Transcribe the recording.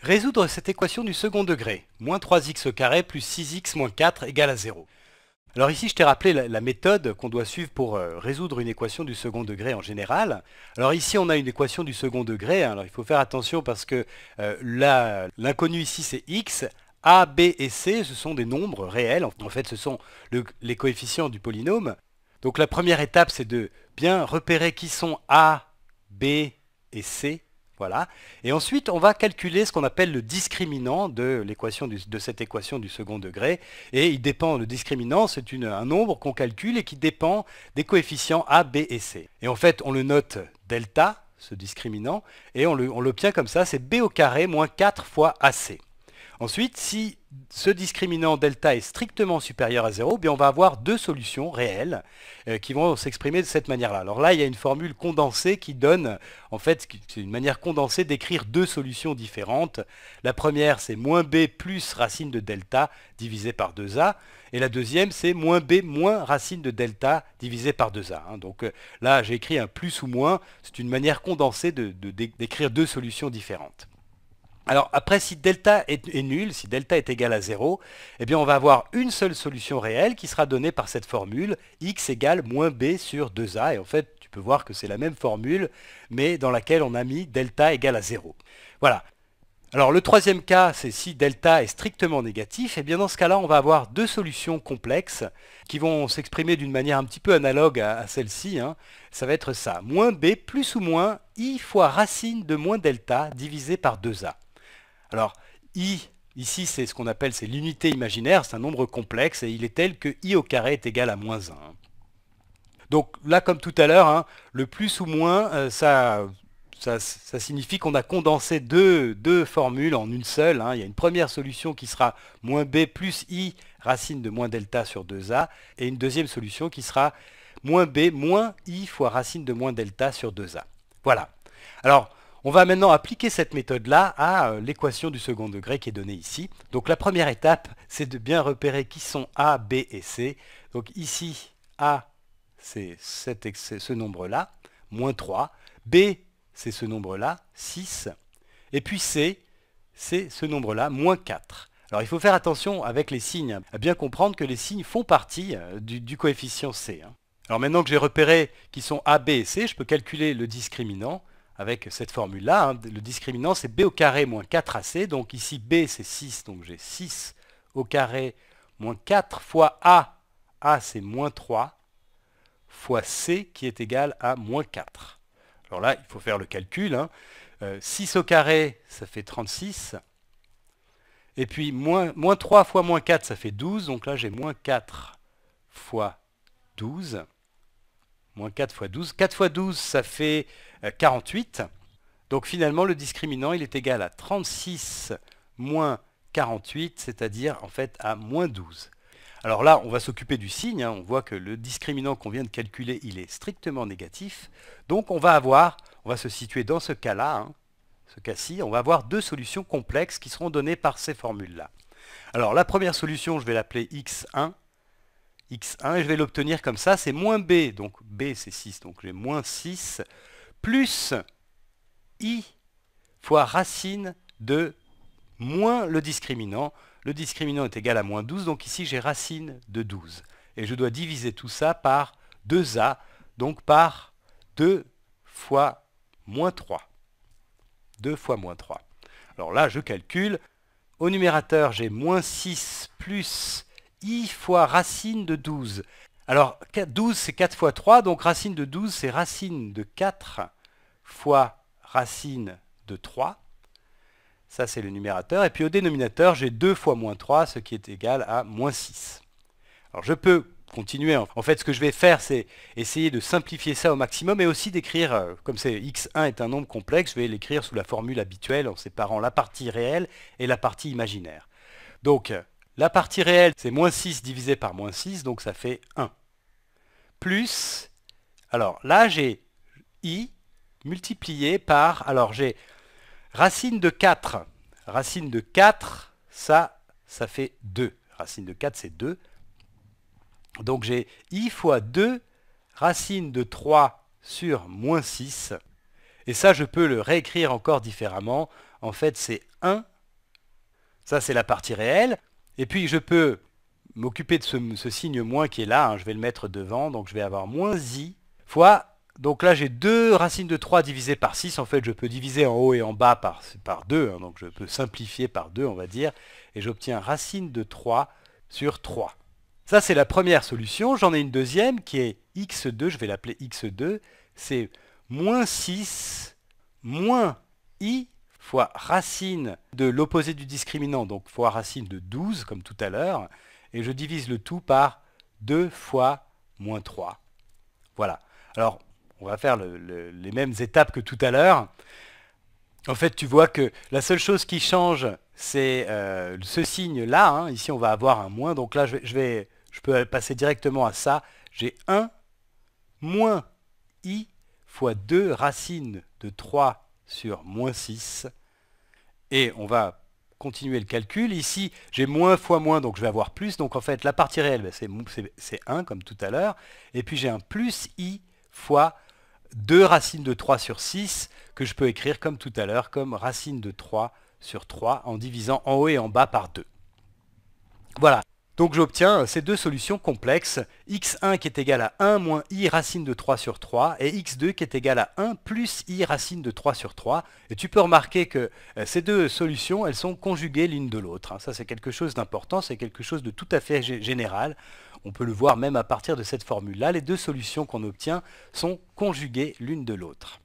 Résoudre cette équation du second degré, moins 3x au carré plus 6x moins 4 égale à 0. Alors ici, je t'ai rappelé la, méthode qu'on doit suivre pour euh, résoudre une équation du second degré en général. Alors ici, on a une équation du second degré, hein. alors il faut faire attention parce que euh, l'inconnu ici, c'est x, a, b et c, ce sont des nombres réels, en fait, ce sont les coefficients du polynôme. Donc la première étape, c'est de bien repérer qui sont a, b et c, voilà. Et ensuite, on va calculer ce qu'on appelle le discriminant de, l'équation de cette équation du second degré. Et il dépend, le discriminant, c'est un nombre qu'on calcule et qui dépend des coefficients A, B et C. Et en fait, on le note delta, ce discriminant, et on l'obtient comme ça, c'est B au carré moins 4 fois AC. Ensuite, si ce discriminant delta est strictement supérieur à 0, eh bien on va avoir deux solutions réelles euh, qui vont s'exprimer de cette manière-là. Alors là, il y a une formule condensée qui donne, en fait, c'est une manière condensée d'écrire deux solutions différentes. La première, c'est moins b plus racine de delta divisé par 2a. Et la deuxième, c'est moins b moins racine de delta divisé par 2a. Hein. Donc euh, là, j'ai écrit un plus ou moins. C'est une manière condensée d'écrire deux solutions différentes. Alors après, si delta est, nul, si delta est égal à 0, eh bien on va avoir une seule solution réelle qui sera donnée par cette formule, x égale moins b sur 2a. Et en fait, tu peux voir que c'est la même formule, mais dans laquelle on a mis delta égale à 0. Voilà. Alors le troisième cas, c'est si delta est strictement négatif, et eh bien dans ce cas-là, on va avoir deux solutions complexes qui vont s'exprimer d'une manière un petit peu analogue à, celle-ci. Hein. Ça va être ça, moins b plus ou moins i fois racine de moins delta divisé par 2a. Alors, i, ici, c'est ce qu'on appelle c'est l'unité imaginaire, c'est un nombre complexe, et il est tel que i au carré est égal à moins 1. Donc là, comme tout à l'heure, hein, le plus ou moins, euh, ça, ça, signifie qu'on a condensé deux, formules en une seule. Hein. Il y a une première solution qui sera moins b plus i racine de moins delta sur 2a, et une deuxième solution qui sera moins b moins i fois racine de moins delta sur 2a. Voilà. Alors, on va maintenant appliquer cette méthode-là à euh, l'équation du second degré qui est donnée ici. Donc la première étape, c'est de bien repérer qui sont A, B et C. Donc ici, A, c'est ce nombre-là, moins 3. B, c'est ce nombre-là, 6. Et puis C, c'est ce nombre-là, moins 4. Alors il faut faire attention avec les signes, hein, à bien comprendre que les signes font partie euh, du, coefficient C. Hein. Alors maintenant que j'ai repéré qui sont A, B et C, je peux calculer le discriminant avec cette formule-là. Hein, le discriminant, c'est b au carré moins 4ac. Donc ici, b, c'est 6. Donc j'ai 6 au carré moins 4 fois a. a, c'est moins 3 fois c, qui est égal à moins 4. Alors là, il faut faire le calcul. 6 hein. euh, au carré, ça fait 36. Et puis, moins 3 fois moins 4, ça fait 12. Donc là, j'ai moins 4 fois 12. Moins 4 fois 12. 4 fois 12, ça fait 48. Euh, Donc finalement, le discriminant, il est égal à 36 moins 48, c'est-à-dire en fait à moins 12. Alors là, on va s'occuper du signe. Hein. On voit que le discriminant qu'on vient de calculer, il est strictement négatif. Donc on va avoir, on va se situer dans ce cas-là, hein, ce cas-ci, on va avoir deux solutions complexes qui seront données par ces formules-là. Alors la première solution, je vais l'appeler x1 x1 et je vais l'obtenir comme ça, c'est moins b, donc b c'est 6, donc j'ai moins 6, plus i fois racine de moins le discriminant. Le discriminant est égal à moins 12, donc ici j'ai racine de 12. Et je dois diviser tout ça par 2a, donc par 2 fois moins 3. 2 fois moins 3. Alors là, je calcule. Au numérateur, j'ai moins 6 plus i fois racine de 12. Alors 12 c'est 4 fois 3, donc racine de 12 c'est racine de 4 fois racine de 3. Ça c'est le numérateur. Et puis au dénominateur j'ai 2 fois moins 3, ce qui est égal à moins 6. Alors je peux continuer. En fait ce que je vais faire c'est essayer de simplifier ça au maximum et aussi d'écrire, euh, comme c'est x1 est un nombre complexe, je vais l'écrire sous la formule habituelle en séparant la partie réelle et la partie imaginaire. Donc la partie réelle, c'est moins 6 divisé par moins 6, donc ça fait 1. Plus, alors là j'ai i multiplié par, alors j'ai racine de 4. Racine de 4, ça, ça fait 2. Racine de 4, c'est 2. Donc j'ai i fois 2, racine de 3 sur moins 6. Et ça, je peux le réécrire encore différemment. En fait, c'est 1. Ça, c'est la partie réelle. Et puis je peux m'occuper de ce, signe moins qui est là, hein. je vais le mettre devant, donc je vais avoir moins i fois, donc là j'ai 2 racines de 3 divisées par 6, en fait je peux diviser en haut et en bas par, 2, hein. donc je peux simplifier par 2 on va dire, et j'obtiens racine de 3 sur 3. Ça c'est la première solution, j'en ai une deuxième qui est x2, je vais l'appeler x2, c'est moins 6 moins i fois racine de l'opposé du discriminant, donc fois racine de 12, comme tout à l'heure, et je divise le tout par 2 fois moins 3. Voilà. Alors, on va faire les mêmes étapes que tout à l'heure. En fait, tu vois que la seule chose qui change, c'est euh, ce signe-là. Hein. Ici, on va avoir un moins. Donc là, je, vais, je, je peux passer directement à ça. J'ai 1 moins i fois 2 racine de 3 sur moins 6. Et on va continuer le calcul. Ici, j'ai moins fois moins, donc je vais avoir plus. Donc en fait, la partie réelle, ben, c'est 1 comme tout à l'heure. Et puis j'ai un plus i fois 2 racines de 3 sur 6 que je peux écrire comme tout à l'heure, comme racine de 3 sur 3 en divisant en haut et en bas par 2. Voilà. Donc j'obtiens ces deux solutions complexes, x1 qui est égal à 1 moins i racine de 3 sur 3 et x2 qui est égal à 1 plus i racine de 3 sur 3. Et tu peux remarquer que euh, ces deux solutions, elles sont conjuguées l'une de l'autre. Hein. Ça c'est quelque chose d'important, c'est quelque chose de tout à fait général. On peut le voir même à partir de cette formule-là, les deux solutions qu'on obtient sont conjuguées l'une de l'autre.